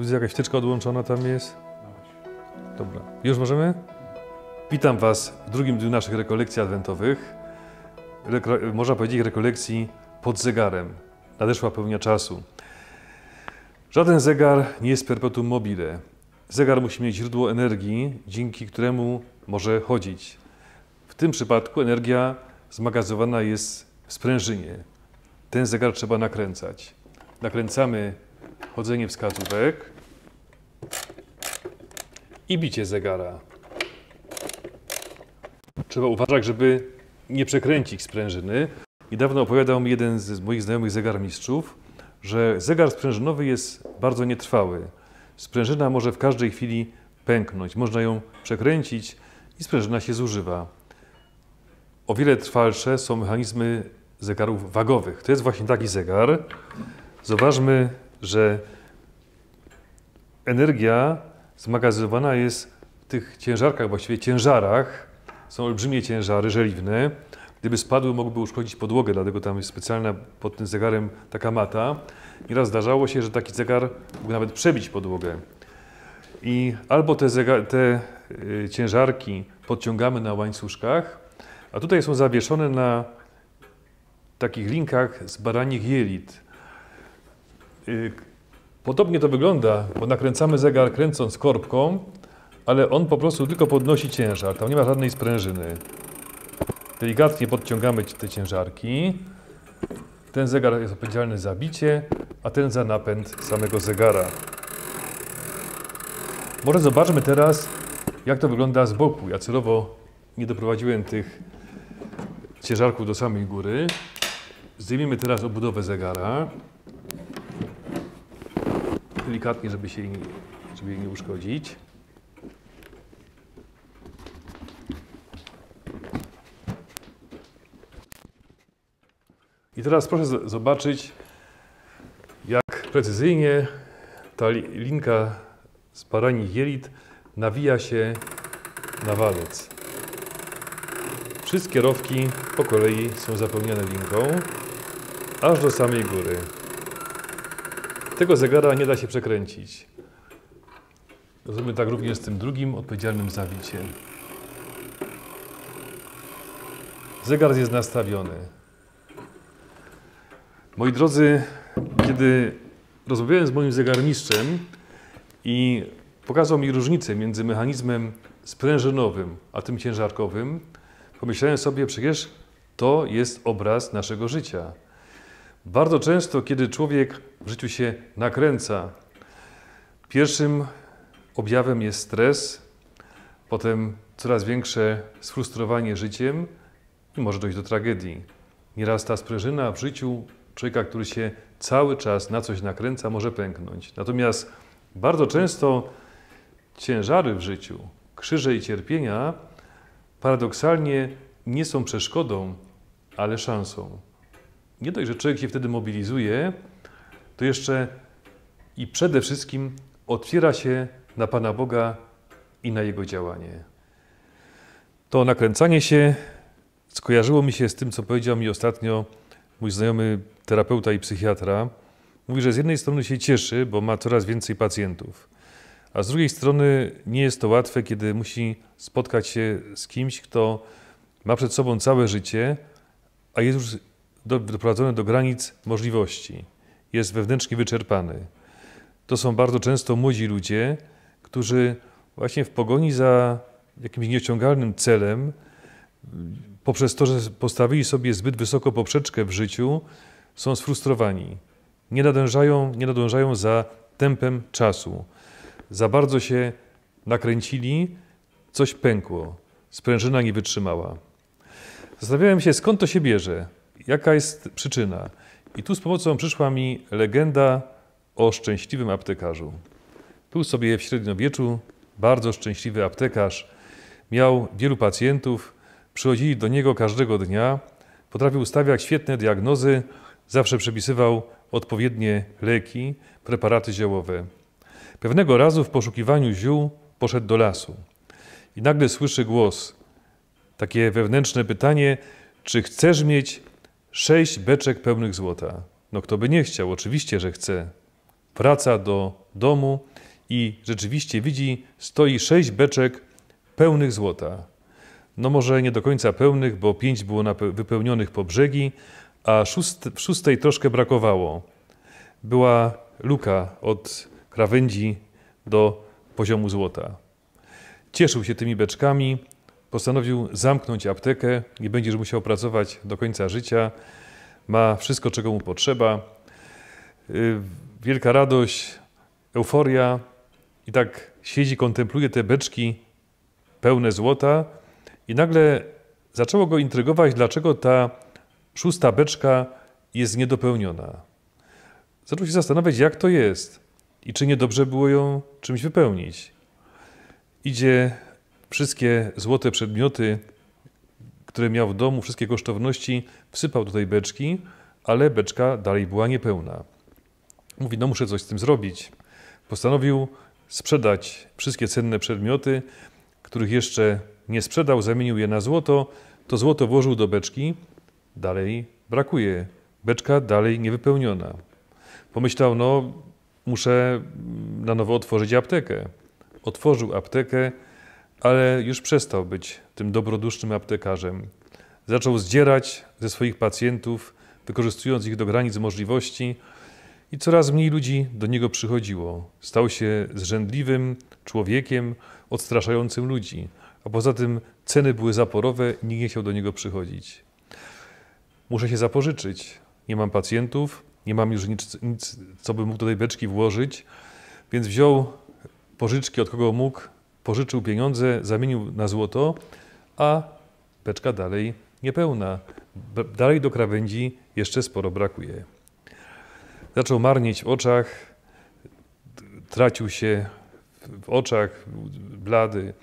Widzę, jakaś wtyczka odłączona tam jest. Dobra, już możemy? Witam Was w drugim dniu naszych rekolekcji adwentowych. można powiedzieć rekolekcji pod zegarem. Nadeszła pełnia czasu. Żaden zegar nie jest perpetuum mobile. Zegar musi mieć źródło energii, dzięki któremu może chodzić. W tym przypadku energia zmagazowana jest w sprężynie. Ten zegar trzeba nakręcać. Nakręcamy chodzenie wskazówek i bicie zegara. Trzeba uważać, żeby nie przekręcić sprężyny. Niedawno opowiadał mi jeden z moich znajomych zegarmistrzów, że zegar sprężynowy jest bardzo nietrwały. Sprężyna może w każdej chwili pęknąć, można ją przekręcić i sprężyna się zużywa. O wiele trwalsze są mechanizmy zegarów wagowych. To jest właśnie taki zegar. Zobaczmy że energia zmagazynowana jest w tych ciężarkach, właściwie ciężarach, są olbrzymie ciężary żeliwne. Gdyby spadły, mogłyby uszkodzić podłogę, dlatego tam jest specjalna pod tym zegarem taka mata. raz zdarzało się, że taki zegar mógł nawet przebić podłogę. I albo te, zegar, te y, ciężarki podciągamy na łańcuszkach, a tutaj są zawieszone na takich linkach z baranich jelit. Y, podobnie to wygląda, bo nakręcamy zegar kręcąc korbką, ale on po prostu tylko podnosi ciężar, tam nie ma żadnej sprężyny. Delikatnie podciągamy te ciężarki. Ten zegar jest odpowiedzialny za bicie, a ten za napęd samego zegara. Może zobaczmy teraz, jak to wygląda z boku. Ja celowo nie doprowadziłem tych ciężarków do samej góry. Zdejmijmy teraz obudowę zegara delikatnie, żeby, się jej, żeby jej nie uszkodzić. I teraz proszę zobaczyć, jak precyzyjnie ta linka z baranich jelit nawija się na walec. Wszystkie rowki po kolei są zapełniane linką, aż do samej góry. Tego zegara nie da się przekręcić. Rozumiem tak również z tym drugim odpowiedzialnym za bicie. Zegar jest nastawiony. Moi drodzy, kiedy rozmawiałem z moim zegarmistrzem i pokazał mi różnicę między mechanizmem sprężynowym a tym ciężarkowym, pomyślałem sobie, przecież to jest obraz naszego życia. Bardzo często, kiedy człowiek w życiu się nakręca, pierwszym objawem jest stres, potem coraz większe sfrustrowanie życiem i może dojść do tragedii. Nieraz ta sprężyna w życiu człowieka, który się cały czas na coś nakręca, może pęknąć. Natomiast bardzo często ciężary w życiu, krzyże i cierpienia paradoksalnie nie są przeszkodą, ale szansą nie dość, że człowiek się wtedy mobilizuje, to jeszcze i przede wszystkim otwiera się na Pana Boga i na Jego działanie. To nakręcanie się skojarzyło mi się z tym, co powiedział mi ostatnio mój znajomy terapeuta i psychiatra. Mówi, że z jednej strony się cieszy, bo ma coraz więcej pacjentów, a z drugiej strony nie jest to łatwe, kiedy musi spotkać się z kimś, kto ma przed sobą całe życie, a jest już doprowadzony do granic możliwości, jest wewnętrznie wyczerpany. To są bardzo często młodzi ludzie, którzy właśnie w pogoni za jakimś nieociągalnym celem, poprzez to, że postawili sobie zbyt wysoko poprzeczkę w życiu, są sfrustrowani. Nie nadążają, nie nadążają za tempem czasu. Za bardzo się nakręcili, coś pękło, sprężyna nie wytrzymała. Zastanawiałem się, skąd to się bierze. Jaka jest przyczyna? I tu z pomocą przyszła mi legenda o szczęśliwym aptekarzu. Był sobie w średniowieczu bardzo szczęśliwy aptekarz. Miał wielu pacjentów, przychodzili do niego każdego dnia, potrafił stawiać świetne diagnozy, zawsze przepisywał odpowiednie leki, preparaty ziołowe. Pewnego razu w poszukiwaniu ziół poszedł do lasu i nagle słyszy głos, takie wewnętrzne pytanie, czy chcesz mieć Sześć beczek pełnych złota. No kto by nie chciał, oczywiście, że chce. Wraca do domu i rzeczywiście widzi, stoi sześć beczek pełnych złota. No może nie do końca pełnych, bo pięć było wypełnionych po brzegi, a szóst szóstej troszkę brakowało. Była luka od krawędzi do poziomu złota. Cieszył się tymi beczkami, postanowił zamknąć aptekę, nie będziesz musiał pracować do końca życia, ma wszystko, czego mu potrzeba. Y, wielka radość, euforia i tak siedzi, kontempluje te beczki pełne złota i nagle zaczęło go intrygować, dlaczego ta szósta beczka jest niedopełniona. Zaczął się zastanawiać, jak to jest i czy niedobrze było ją czymś wypełnić. Idzie wszystkie złote przedmioty, które miał w domu, wszystkie kosztowności, wsypał do tej beczki, ale beczka dalej była niepełna. Mówi, no muszę coś z tym zrobić. Postanowił sprzedać wszystkie cenne przedmioty, których jeszcze nie sprzedał, zamienił je na złoto. To złoto włożył do beczki, dalej brakuje. Beczka dalej niewypełniona. Pomyślał, no muszę na nowo otworzyć aptekę. Otworzył aptekę, ale już przestał być tym dobrodusznym aptekarzem. Zaczął zdzierać ze swoich pacjentów, wykorzystując ich do granic możliwości, i coraz mniej ludzi do niego przychodziło. Stał się zrzędliwym człowiekiem, odstraszającym ludzi, a poza tym ceny były zaporowe, nikt nie chciał do niego przychodzić. Muszę się zapożyczyć, nie mam pacjentów, nie mam już nic, nic co bym mógł do tej beczki włożyć, więc wziął pożyczki od kogo mógł, pożyczył pieniądze, zamienił na złoto, a beczka dalej niepełna. Dalej do krawędzi jeszcze sporo brakuje. Zaczął marnieć w oczach, tracił się w oczach, blady,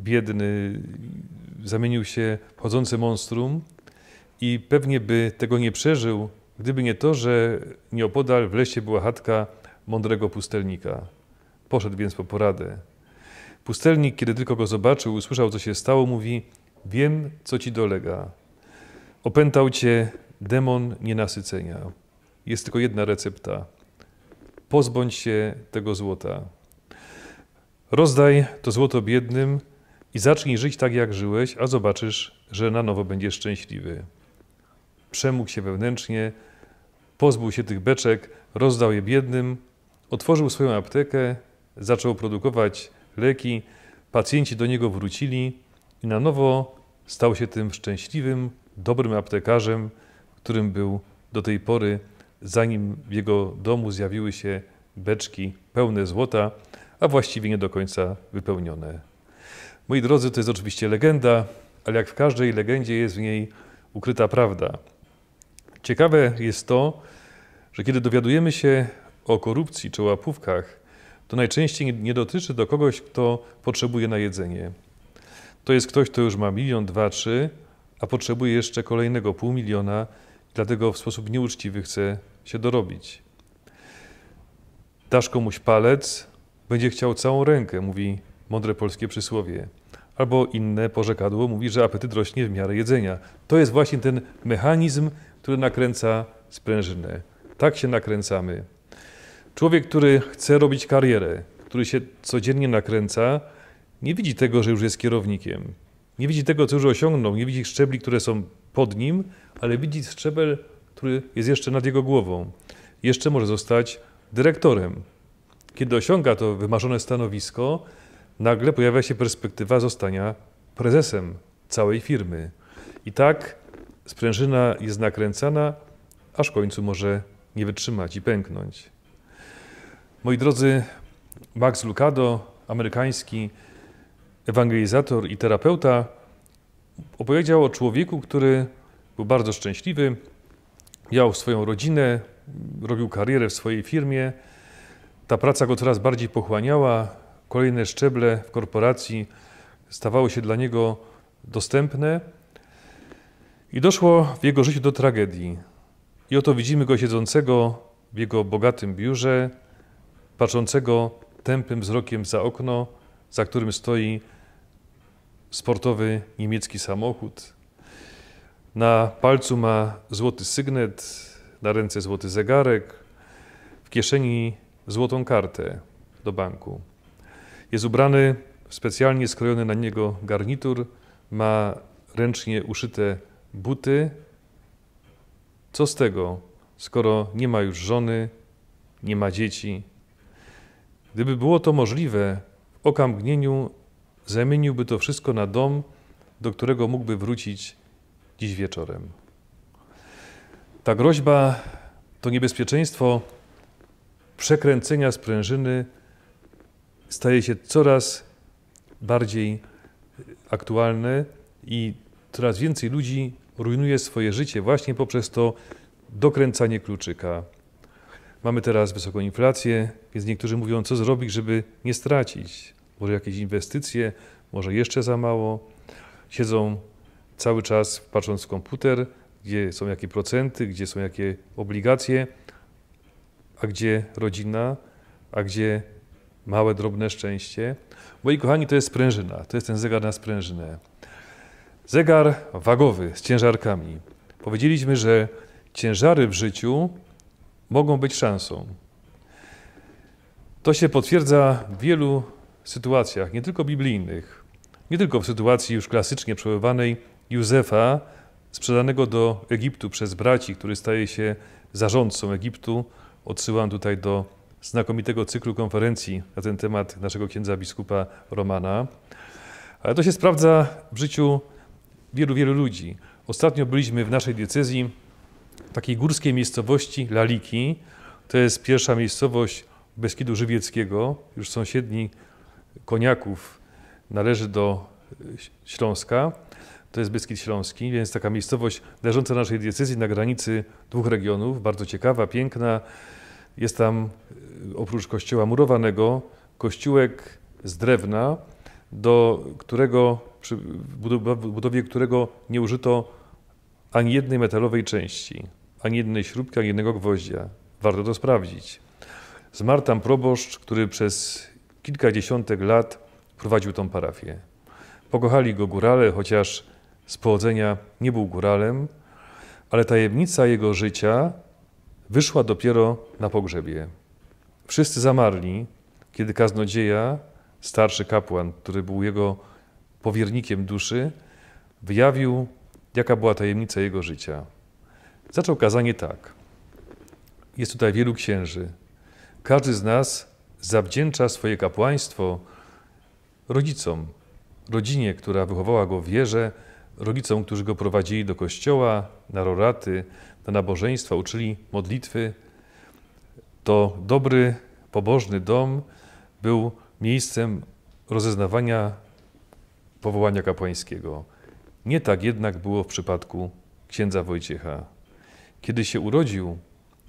biedny, zamienił się w chodzące monstrum i pewnie by tego nie przeżył, gdyby nie to, że nieopodal w lesie była chatka mądrego pustelnika. Poszedł więc po poradę. Pustelnik, kiedy tylko go zobaczył, usłyszał, co się stało, mówi: Wiem, co ci dolega. Opętał cię demon nienasycenia. Jest tylko jedna recepta. Pozbądź się tego złota. Rozdaj to złoto biednym i zacznij żyć tak, jak żyłeś, a zobaczysz, że na nowo będziesz szczęśliwy. Przemógł się wewnętrznie, pozbył się tych beczek, rozdał je biednym, otworzył swoją aptekę, zaczął produkować leki. Pacjenci do niego wrócili i na nowo stał się tym szczęśliwym, dobrym aptekarzem, którym był do tej pory, zanim w jego domu zjawiły się beczki pełne złota, a właściwie nie do końca wypełnione. Moi drodzy, to jest oczywiście legenda, ale jak w każdej legendzie jest w niej ukryta prawda. Ciekawe jest to, że kiedy dowiadujemy się o korupcji czy łapówkach, to najczęściej nie dotyczy do kogoś, kto potrzebuje na jedzenie. To jest ktoś, kto już ma milion, dwa, trzy, a potrzebuje jeszcze kolejnego pół miliona, dlatego w sposób nieuczciwy chce się dorobić. Dasz komuś palec, będzie chciał całą rękę, mówi mądre polskie przysłowie. Albo inne porzekadło mówi, że apetyt rośnie w miarę jedzenia. To jest właśnie ten mechanizm, który nakręca sprężynę. Tak się nakręcamy. Człowiek, który chce robić karierę, który się codziennie nakręca, nie widzi tego, że już jest kierownikiem. Nie widzi tego, co już osiągnął, nie widzi szczebli, które są pod nim, ale widzi szczebel, który jest jeszcze nad jego głową. Jeszcze może zostać dyrektorem. Kiedy osiąga to wymarzone stanowisko, nagle pojawia się perspektywa zostania prezesem całej firmy. I tak sprężyna jest nakręcana, aż w końcu może nie wytrzymać i pęknąć. Moi drodzy, Max Lucado, amerykański ewangelizator i terapeuta, opowiedział o człowieku, który był bardzo szczęśliwy, miał swoją rodzinę, robił karierę w swojej firmie. Ta praca go coraz bardziej pochłaniała. Kolejne szczeble w korporacji stawały się dla niego dostępne. I doszło w jego życiu do tragedii. I oto widzimy go siedzącego w jego bogatym biurze, patrzącego tępym wzrokiem za okno, za którym stoi sportowy niemiecki samochód. Na palcu ma złoty sygnet, na ręce złoty zegarek, w kieszeni złotą kartę do banku. Jest ubrany w specjalnie skrojony na niego garnitur, ma ręcznie uszyte buty. Co z tego, skoro nie ma już żony, nie ma dzieci, Gdyby było to możliwe, w okamgnieniu zamieniłby to wszystko na dom, do którego mógłby wrócić dziś wieczorem. Ta groźba, to niebezpieczeństwo przekręcenia sprężyny staje się coraz bardziej aktualne i coraz więcej ludzi rujnuje swoje życie właśnie poprzez to dokręcanie kluczyka. Mamy teraz wysoką inflację, więc niektórzy mówią, co zrobić, żeby nie stracić. Może jakieś inwestycje, może jeszcze za mało. Siedzą cały czas patrząc w komputer, gdzie są jakie procenty, gdzie są jakie obligacje, a gdzie rodzina, a gdzie małe, drobne szczęście. Moi kochani, to jest sprężyna, to jest ten zegar na sprężynę. Zegar wagowy z ciężarkami. Powiedzieliśmy, że ciężary w życiu mogą być szansą. To się potwierdza w wielu sytuacjach, nie tylko biblijnych, nie tylko w sytuacji już klasycznie przebywanej Józefa, sprzedanego do Egiptu przez braci, który staje się zarządcą Egiptu. Odsyłam tutaj do znakomitego cyklu konferencji na ten temat naszego księdza biskupa Romana. Ale to się sprawdza w życiu wielu, wielu ludzi. Ostatnio byliśmy w naszej decyzji takiej górskiej miejscowości Laliki. To jest pierwsza miejscowość Beskidu Żywieckiego, już sąsiedni Koniaków należy do e, Śląska. To jest Beskid Śląski, więc taka miejscowość leżąca na naszej diecezji na granicy dwóch regionów, bardzo ciekawa, piękna. Jest tam e, oprócz kościoła murowanego kościółek z drewna, do którego, budowie którego nie użyto ani jednej metalowej części, ani jednej śrubki, ani jednego gwoździa. Warto to sprawdzić. Zmarł tam proboszcz, który przez kilka dziesiątek lat prowadził tą parafię. Pokochali go górale, chociaż z pochodzenia nie był góralem, ale tajemnica jego życia wyszła dopiero na pogrzebie. Wszyscy zamarli, kiedy kaznodzieja, starszy kapłan, który był jego powiernikiem duszy, wyjawił Jaka była tajemnica jego życia? Zaczął kazanie tak. Jest tutaj wielu księży. Każdy z nas zawdzięcza swoje kapłaństwo rodzicom, rodzinie, która wychowała go w wierze, rodzicom, którzy go prowadzili do kościoła, na roraty, na nabożeństwa, uczyli modlitwy. To dobry, pobożny dom był miejscem rozeznawania powołania kapłańskiego. Nie tak jednak było w przypadku księdza Wojciecha. Kiedy się urodził,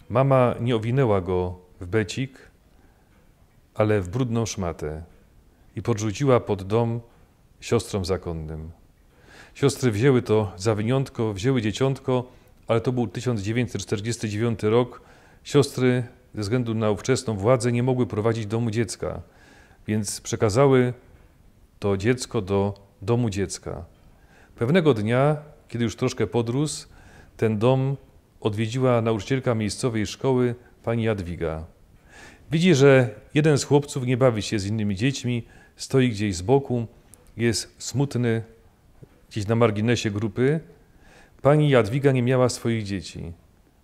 mama nie owinęła go w becik, ale w brudną szmatę i podrzuciła pod dom siostrom zakonnym. Siostry wzięły to za wyjątko, wzięły dzieciątko, ale to był 1949 rok. Siostry ze względu na ówczesną władzę nie mogły prowadzić domu dziecka, więc przekazały to dziecko do domu dziecka. Pewnego dnia, kiedy już troszkę podróż, ten dom odwiedziła nauczycielka miejscowej szkoły, pani Jadwiga. Widzi, że jeden z chłopców nie bawi się z innymi dziećmi, stoi gdzieś z boku, jest smutny, gdzieś na marginesie grupy. Pani Jadwiga nie miała swoich dzieci.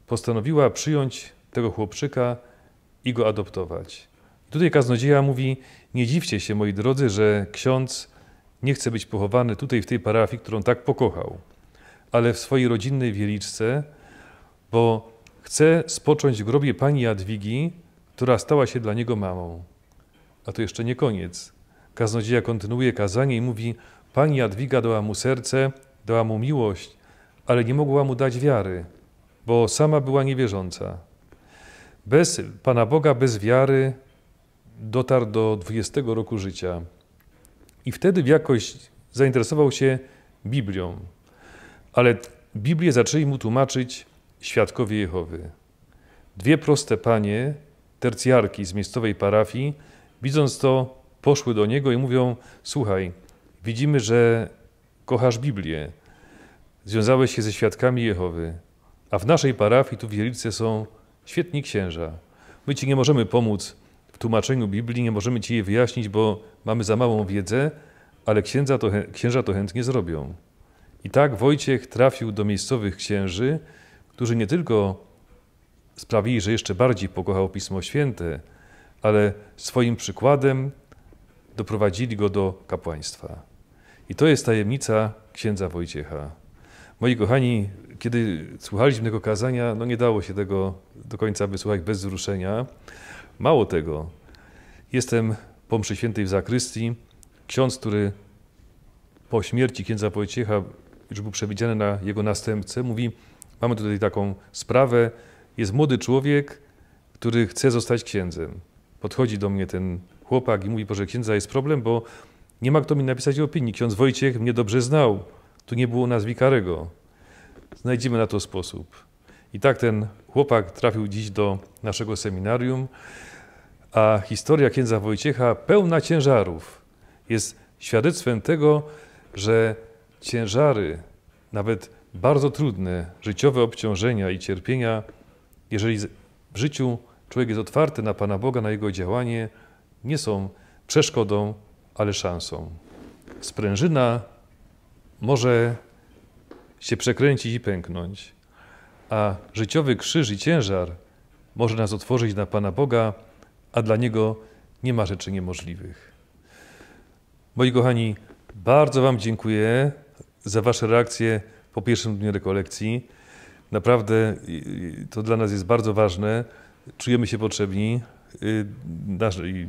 Postanowiła przyjąć tego chłopczyka i go adoptować. Tutaj kaznodzieja mówi: Nie dziwcie się, moi drodzy, że ksiądz nie chce być pochowany tutaj, w tej parafii, którą tak pokochał, ale w swojej rodzinnej wieliczce, bo chce spocząć w grobie pani Jadwigi, która stała się dla niego mamą. A to jeszcze nie koniec. Kaznodzieja kontynuuje kazanie i mówi: Pani Jadwiga dała mu serce, dała mu miłość, ale nie mogła mu dać wiary, bo sama była niewierząca. Bez Pana Boga, bez wiary dotarł do 20 roku życia. I wtedy jakoś zainteresował się Biblią. Ale Biblię zaczęli mu tłumaczyć świadkowie Jehowy. Dwie proste panie, tercjarki z miejscowej parafii, widząc to, poszły do niego i mówią: Słuchaj, widzimy, że kochasz Biblię. Związałeś się ze świadkami Jehowy, a w naszej parafii tu w Wielice są świetni księża. My ci nie możemy pomóc w tłumaczeniu Biblii nie możemy ci je wyjaśnić, bo mamy za małą wiedzę, ale księdza to, księża to chętnie zrobią. I tak Wojciech trafił do miejscowych księży, którzy nie tylko sprawili, że jeszcze bardziej pokochał Pismo Święte, ale swoim przykładem doprowadzili go do kapłaństwa. I to jest tajemnica księdza Wojciecha. Moi kochani, kiedy słuchaliśmy tego kazania, no nie dało się tego do końca wysłuchać bez wzruszenia, Mało tego, jestem po mszy świętej w zakrystii. Ksiądz, który po śmierci księdza Wojciecha już był przewidziany na jego następcę, mówi, mamy tutaj taką sprawę, jest młody człowiek, który chce zostać księdzem. Podchodzi do mnie ten chłopak i mówi, że księdza, jest problem, bo nie ma kto mi napisać opinii. Ksiądz Wojciech mnie dobrze znał, tu nie było nas wikarego. Znajdziemy na to sposób. I tak ten chłopak trafił dziś do naszego seminarium, a historia księdza Wojciecha pełna ciężarów jest świadectwem tego, że ciężary, nawet bardzo trudne życiowe obciążenia i cierpienia, jeżeli w życiu człowiek jest otwarty na Pana Boga, na Jego działanie, nie są przeszkodą, ale szansą. Sprężyna może się przekręcić i pęknąć, a życiowy krzyż i ciężar może nas otworzyć na Pana Boga, a dla Niego nie ma rzeczy niemożliwych. Moi kochani, bardzo Wam dziękuję za Wasze reakcje po pierwszym dniu rekolekcji. Naprawdę to dla nas jest bardzo ważne. Czujemy się potrzebni. Y,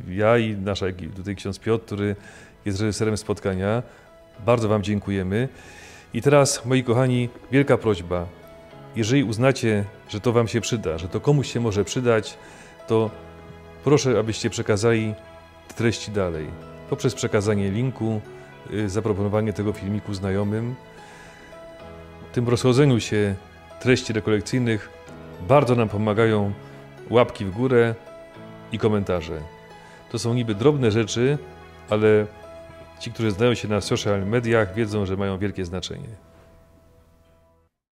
ja i nasza tutaj ksiądz Piotr, który jest reżyserem spotkania. Bardzo Wam dziękujemy. I teraz, moi kochani, wielka prośba jeżeli uznacie, że to Wam się przyda, że to komuś się może przydać, to proszę, abyście przekazali treści dalej poprzez przekazanie linku, y, zaproponowanie tego filmiku znajomym. W tym rozchodzeniu się treści rekolekcyjnych bardzo nam pomagają łapki w górę i komentarze. To są niby drobne rzeczy, ale ci, którzy znają się na social mediach, wiedzą, że mają wielkie znaczenie.